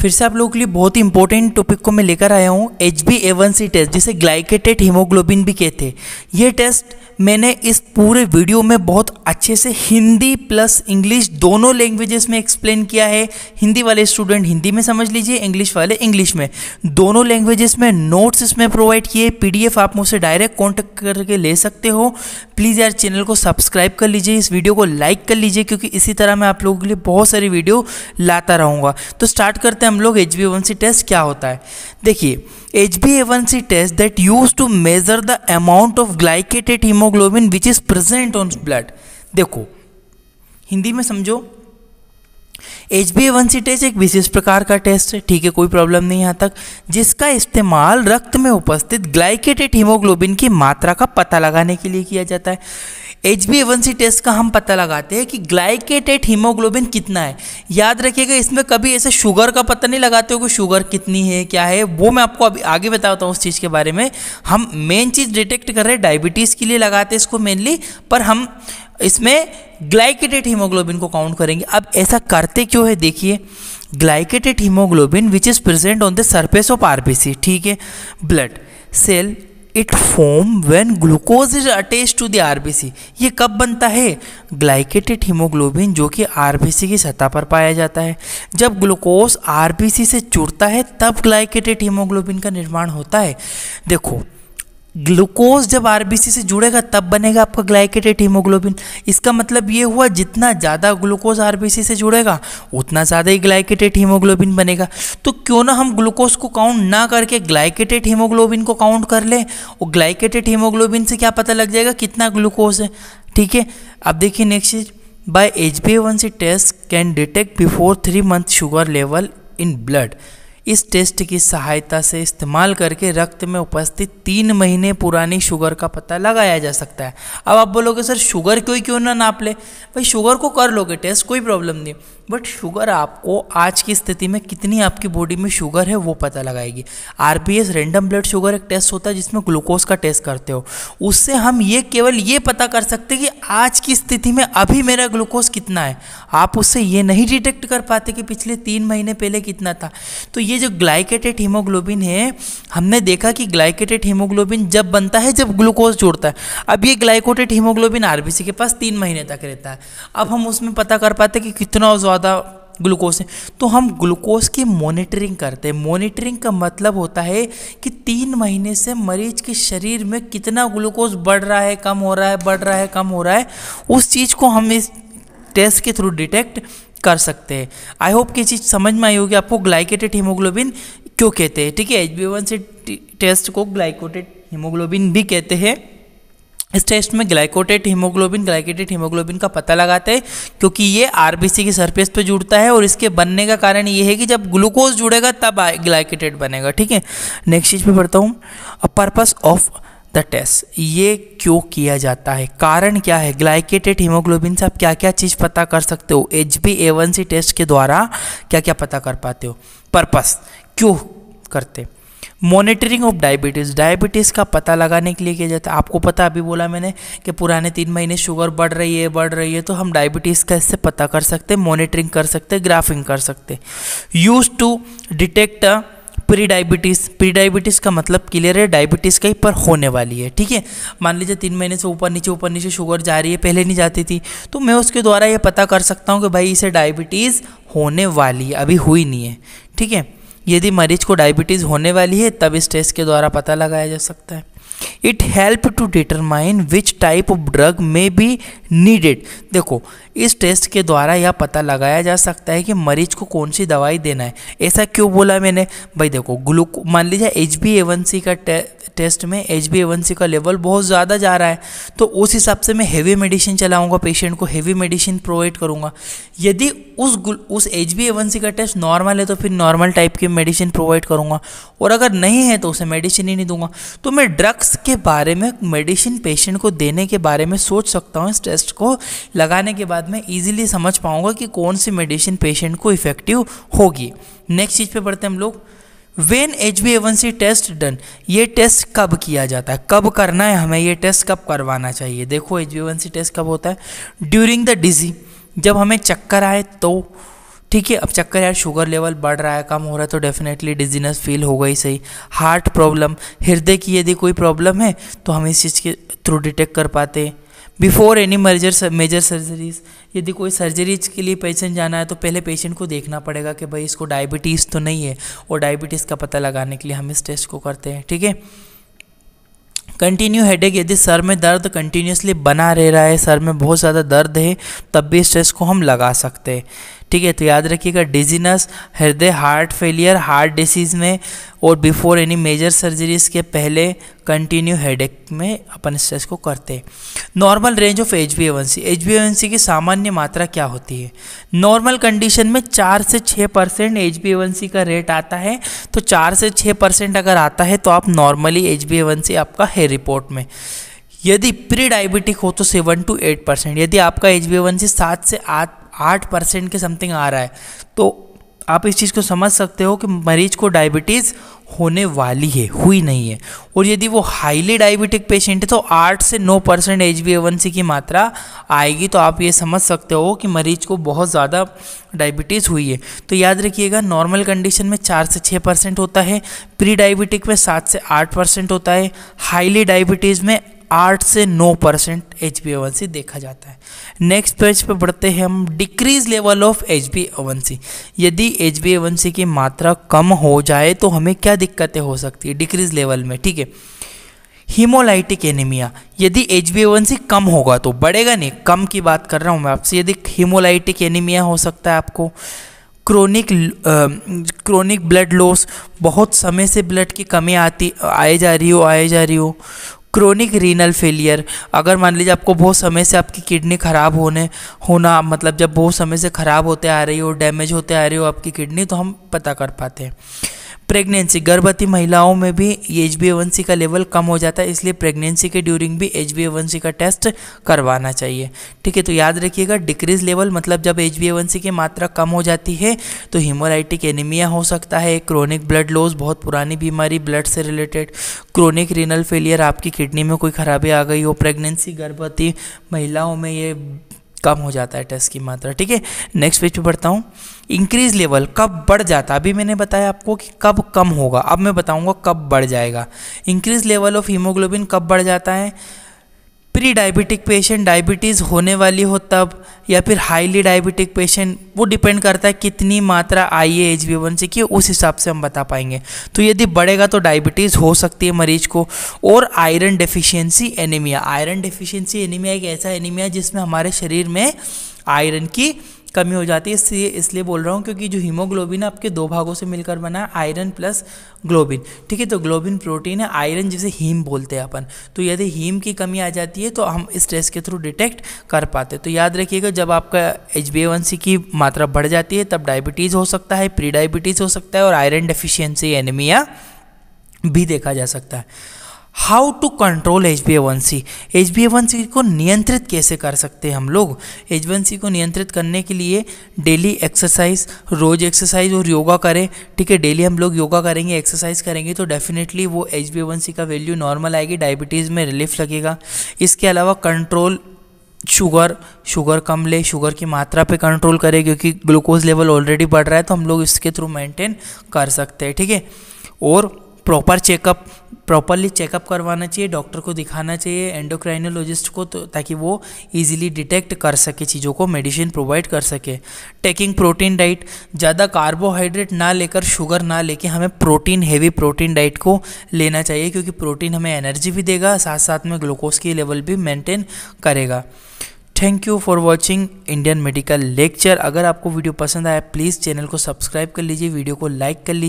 फिर से आप लोगों के लिए बहुत ही इंपॉर्टेंट टॉपिक को मैं लेकर आया हूँ H B A one C test जिसे ग्लाइकेटेड हीमोग्लोबिन भी कहते हैं ये टेस्ट मैंने इस पूरे वीडियो में बहुत अच्छे से हिंदी प्लस इंग्लिश दोनों लैंग्वेजेस में एक्सप्लेन किया है हिंदी वाले स्टूडेंट हिंदी में समझ लीजिए इंग्लिश वाले इंग्लिश में दोनों लैंग्वेजेस में नोट्स इसमें प्रोवाइड किए पीडीएफ आप मुझसे डायरेक्ट कॉन्टेक्ट करके ले सकते हो प्लीज़ यार चैनल को सब्सक्राइब कर लीजिए इस वीडियो को लाइक कर लीजिए क्योंकि इसी तरह मैं आप लोगों के लिए बहुत सारी वीडियो लाता रहूँगा तो स्टार्ट करते हैं हम लोग एच बी टेस्ट क्या होता है देखिए H B test that use to measure the amount of glycated haemo haemoglobin which is present on blood देखो हिंदी में समझो H B A one C test एक विशेष प्रकार का टेस्ट है ठीक है कोई प्रॉब्लम नहीं यहाँ तक जिसका इस्तेमाल रक्त में उपस्थित ग्लाइकेटेड हीमोग्लोबिन की मात्रा का पता लगाने के लिए किया जाता है एच बी टेस्ट का हम पता लगाते हैं कि ग्लाइकेटेड हीमोग्लोबिन कितना है याद रखिएगा इसमें कभी ऐसे शुगर का पता नहीं लगाते हो कि शुगर कितनी है क्या है वो मैं आपको अभी आगे बताता हूँ उस चीज़ के बारे में हम मेन चीज़ डिटेक्ट कर रहे हैं डायबिटीज़ के लिए लगाते हैं इसको मेनली पर हम इसमें ग्लाइकेटेड हीमोग्लोबिन को काउंट करेंगे अब ऐसा करते क्यों है देखिए glycated haemoglobin which is present on the surface of C ठीक है blood cell it form when glucose is attach to the RBC ये कब बनता है ग्लाइकेटेड हीमोग्लोबिन जो कि आरबीसी की सतह पर पाया जाता है जब ग्लूकोज आरबीसी से जुड़ता है तब ग्लाइकेटेड हीमोग्लोबिन का निर्माण होता है देखो ग्लूकोज जब आरबीसी से जुड़ेगा तब बनेगा आपका ग्लाइकेटेड हीमोग्लोबिन इसका मतलब ये हुआ जितना ज़्यादा ग्लूकोज आरबीसी से जुड़ेगा उतना ज़्यादा ही ग्लाइकेटेड हीमोग्लोबिन बनेगा तो क्यों ना हम ग्लूकोज को काउंट ना करके ग्लाइकेटेड हीमोग्लोबिन को काउंट कर लें और ग्लाइकेटेड हीमोग्लोबिन से क्या पता लग जाएगा कितना ग्लूकोज है ठीक है अब देखिए नेक्स्ट चीज़ by H B one C test can detect before three month sugar level in blood इस टेस्ट की सहायता से इस्तेमाल करके रक्त में उपस्थित तीन महीने पुरानी शुगर का पता लगाया जा सकता है अब आप बोलोगे सर शुगर क्यों क्यों ना नाप ले भाई शुगर को कर लोगे टेस्ट कोई प्रॉब्लम नहीं बट शुगर आपको आज की स्थिति में कितनी आपकी बॉडी में शुगर है वो पता लगाएगी आर रेंडम ब्लड शुगर एक टेस्ट होता है जिसमें ग्लूकोज का टेस्ट करते हो उससे हम ये केवल ये पता कर सकते कि आज की स्थिति में अभी मेरा ग्लूकोज कितना है आप उससे ये नहीं डिटेक्ट कर पाते कि पिछले तीन महीने पहले कितना था तो ये जो ग्लाइकेटेड हीमोग्लोबिन है हमने देखा कि ग्लाइकेटेड हीमोग्लोबिन जब बनता है जब ग्लूकोज जोड़ता है अब ये ग्लाइकोटेड हीमोग्लोबिन आर के पास तीन महीने तक रहता है अब हम उसमें पता कर पाते कि कितना ज़्यादा ग्लूकोज है तो हम ग्लूकोज की मॉनिटरिंग करते हैं मॉनिटरिंग का मतलब होता है कि तीन महीने से मरीज के शरीर में कितना ग्लूकोज बढ़ रहा है कम हो रहा है बढ़ रहा है कम हो रहा है उस चीज़ को हम इस टेस्ट के थ्रू डिटेक्ट कर सकते हैं आई होप कि चीज़ समझ में आई होगी आपको ग्लाइकेटेड हीमोग्लोबिन क्यों कहते हैं ठीक है H B one C test को ग्लाइकोटेड हीमोग्लोबिन भी कहते हैं इस टेस्ट में ग्लाइकोटेट हीमोग्लोबिन ग्लाइकेटेड हीमोग्लोबिन का पता लगाते हैं क्योंकि ये आरबीसी की सरफेस पे जुड़ता है और इसके बनने का कारण ये है कि जब ग्लूकोज जुड़ेगा तब ग्लाइकेटेट बनेगा ठीक है नेक्स्ट चीज़ पे पढ़ता हूँ पर्पस ऑफ द टेस्ट ये क्यों किया जाता है कारण क्या है ग्लाइकेटेड हीमोग्लोबिन से आप क्या क्या चीज़ पता कर सकते हो H B A one C test के द्वारा क्या क्या पता कर पाते हो पर्पस क्यों करते मॉनिटरिंग ऑफ डायबिटीज़ डायबिटीज़ का पता लगाने के लिए किया जाता है आपको पता अभी बोला मैंने कि पुराने तीन महीने शुगर बढ़ रही है बढ़ रही है तो हम डायबिटीज़ का इससे पता कर सकते हैं मॉनिटरिंग कर सकते हैं ग्राफिंग कर सकते use to detect pre diabetes pre diabetes का मतलब क्लियर है डायबिटीज़ कहीं पर होने वाली है ठीक है मान लीजिए तीन महीने से ऊपर नीचे ऊपर नीचे शुगर जा रही है पहले नहीं जाती थी तो मैं उसके द्वारा ये पता कर सकता हूँ कि भाई इसे डायबिटीज़ होने वाली है अभी हुई नहीं है ठीक है यदि मरीज को डायबिटीज़ होने वाली है तब इस टेस्ट के द्वारा पता लगाया जा सकता है it help to determine which type of drug may be needed देखो इस टेस्ट के द्वारा यह पता लगाया जा सकता है कि मरीज को कौन सी दवाई देना है ऐसा क्यों बोला मैंने भाई देखो ग्लूको मान लीजिए एच बी एवन सी का टे, टेस्ट में एच बी एवन सी का लेवल बहुत ज़्यादा जा रहा है तो उस हिसाब से मैं हेवी मेडिसिन चलाऊँगा पेशेंट को हेवी मेडिसिन प्रोवाइड करूँगा यदि उस उस एच बी एवन सी का टेस्ट नॉर्मल है तो फिर नॉर्मल टाइप की मेडिसिन प्रोवाइड करूँगा और अगर नहीं है तो उसे मेडिसिन ही नहीं दूंगा तो मैं ड्रग्स ड्रग्स के बारे में मेडिसिन पेशेंट को देने के बारे में सोच सकता हूँ इस टेस्ट को लगाने के बाद मैं ईजिली समझ पाऊँगा कि कौन सी मेडिसिन पेशेंट को इफेक्टिव होगी नेक्स्ट चीज़ पे पढ़ते हैं हम लोग when H B A one C test done ये टेस्ट कब किया जाता है कब करना है हमें ये टेस्ट कब करवाना चाहिए देखो H B A one C test कब होता है ड्यूरिंग द डिजी जब हमें चक्कर आए तो ठीक है अब चक्कर यार शुगर लेवल बढ़ रहा है कम हो रहा है तो डेफिनेटली डिजीनेस फील हो गई सही हार्ट प्रॉब्लम हृदय की यदि कोई प्रॉब्लम है तो हम इस चीज़ के थ्रू डिटेक्ट कर पाते हैं before any merger major surgeries यदि कोई सर्जरीज के लिए पेशेंट जाना है तो पहले पेशेंट को देखना पड़ेगा कि भाई इसको डायबिटीज़ तो नहीं है और डायबिटीज़ का पता लगाने के लिए हम इस टेस्ट को करते हैं ठीक है कंटिन्यू हेडेक यदि सर में दर्द कंटिन्यूसली बना रह रहा है सर में बहुत ज़्यादा दर्द है तब भी इस टेस्ट को हम लगा सकते हैं ठीक है तो याद रखिएगा डिजीनस हृदय हार्ट फेलियर हार्ट डिसीज़ में और बिफोर एनी मेजर सर्जरीज के पहले कंटिन्यू हेडेक में अपन स्ट्रेस को करते हैं normal range of H B C H B C की सामान्य मात्रा क्या होती है नॉर्मल कंडीशन में चार से छः परसेंट एच बी सी का रेट आता है तो चार से छः परसेंट अगर आता है तो आप नॉर्मली एच बी सी आपका है रिपोर्ट में यदि प्री डायबिटिक हो तो सेवन टू एट परसेंट यदि आपका एच बी सी सात से आठ आठ परसेंट के समथिंग आ रहा है तो आप इस चीज़ को समझ सकते हो कि मरीज को डायबिटीज़ होने वाली है हुई नहीं है और यदि वो हाईली डायबिटिक पेशेंट है तो 8 से 9 परसेंट एच बी की मात्रा आएगी तो आप ये समझ सकते हो कि मरीज को बहुत ज़्यादा डायबिटीज़ हुई है तो याद रखिएगा नॉर्मल कंडीशन में 4 से 6 परसेंट होता है प्री डायबिटिक में 7 से 8 परसेंट होता है हाईली डायबिटीज़ में आठ से नौ परसेंट एच बी सी देखा जाता है नेक्स्ट पेज पर बढ़ते हैं हम decrease level of H B C यदि एच बी सी की मात्रा कम हो जाए तो हमें क्या दिक्कतें हो सकती है डिक्रीज लेवल में ठीक है हीमोलाइटिक एनीमिया यदि एच बी सी कम होगा तो बढ़ेगा नहीं कम की बात कर रहा हूँ मैं आपसे यदि हीमोलाइटिक एनीमिया हो सकता है आपको क्रोनिक क्रोनिक ब्लड लॉस बहुत समय से ब्लड की कमी आती आए जा रही हो आए जा रही हो क्रोनिक रीनल फेलियर अगर मान लीजिए आपको बहुत समय से आपकी किडनी ख़राब होने होना मतलब जब बहुत समय से ख़राब होते आ रही हो डैमेज होते आ रही हो आपकी किडनी तो हम पता कर पाते हैं प्रेगनेंसी गर्भवती महिलाओं में भी एच बी का लेवल कम हो जाता है इसलिए प्रेगनेंसी के ड्यूरिंग भी एच बी का टेस्ट करवाना चाहिए ठीक है तो याद रखिएगा डिक्रीज लेवल मतलब जब एच बी की मात्रा कम हो जाती है तो हिमोराइटिक एनीमिया हो सकता है क्रोनिक ब्लड लॉस बहुत पुरानी बीमारी ब्लड से रिलेटेड क्रोनिक रीनल फेलियर आपकी किडनी में कोई खराबी आ गई हो प्रेगनेंसी गर्भवती महिलाओं में ये कम हो जाता है टेस्ट की मात्रा ठीक है नेक्स्ट पेज पे बढ़ता हूँ इंक्रीज लेवल कब बढ़ जाता है अभी मैंने बताया आपको कि कब कम होगा अब मैं बताऊँगा कब बढ़ जाएगा इंक्रीज लेवल ऑफ हीमोग्लोबिन कब बढ़ जाता है प्री डायबिटिक पेशेंट डायबिटीज़ होने वाली हो तब या फिर हाईली डायबिटिक पेशेंट वो डिपेंड करता है कितनी मात्रा आई है एच बी वन से की उस हिसाब से हम बता पाएंगे तो यदि बढ़ेगा तो डायबिटीज़ हो सकती है मरीज को और iron deficiency anaemia iron deficiency anaemia एक ऐसा एनीमिया जिसमें हमारे शरीर में आयरन की कमी हो जाती है इसलिए इसलिए बोल रहा हूँ क्योंकि जो हीमोग्लोबिन है आपके दो भागों से मिलकर बना है आयरन प्लस ग्लोबिन ठीक है तो ग्लोबिन प्रोटीन है आयरन जिसे हीम बोलते हैं अपन तो यदि हीम की कमी आ जाती है तो हम इस टेस्ट के थ्रू डिटेक्ट कर पाते तो याद रखिएगा जब आपका एच की मात्रा बढ़ जाती है तब डायबिटीज़ हो सकता है प्री डायबिटीज़ हो सकता है और आयरन डेफिशियंसी एनीमिया भी देखा जा सकता है how to control H B A one C H B A one C को नियंत्रित कैसे कर सकते हैं हम लोग एच वन सी को नियंत्रित करने के लिए डेली एक्सरसाइज रोज़ एक्सरसाइज और योगा करें ठीक है डेली हम लोग योगा करेंगे एक्सरसाइज करेंगे तो डेफिनेटली वो H B A one C का वैल्यू नॉर्मल आएगी डायबिटीज़ में रिलीफ लगेगा इसके अलावा कंट्रोल शुगर शुगर कम ले शुगर की मात्रा पे कंट्रोल करें क्योंकि ग्लूकोज लेवल ऑलरेडी बढ़ रहा है तो हम लोग इसके थ्रू मेंटेन कर सकते हैं ठीक है और प्रॉपर चेकअप प्रॉपरली चेकअप करवाना चाहिए डॉक्टर को दिखाना चाहिए एंडोक्राइनोलॉजिस्ट को तो ताकि वो इजीली डिटेक्ट कर सके चीज़ों को मेडिसिन प्रोवाइड कर सके टेकिंग प्रोटीन डाइट ज़्यादा कार्बोहाइड्रेट ना लेकर शुगर ना लेके हमें प्रोटीन हैवी प्रोटीन डाइट को लेना चाहिए क्योंकि प्रोटीन हमें एनर्जी भी देगा साथ साथ में ग्लूकोज की लेवल भी मेंटेन करेगा thank you for watching Indian medical lecture अगर आपको वीडियो पसंद आया प्लीज़ चैनल को सब्सक्राइब कर लीजिए वीडियो को लाइक कर लीजिए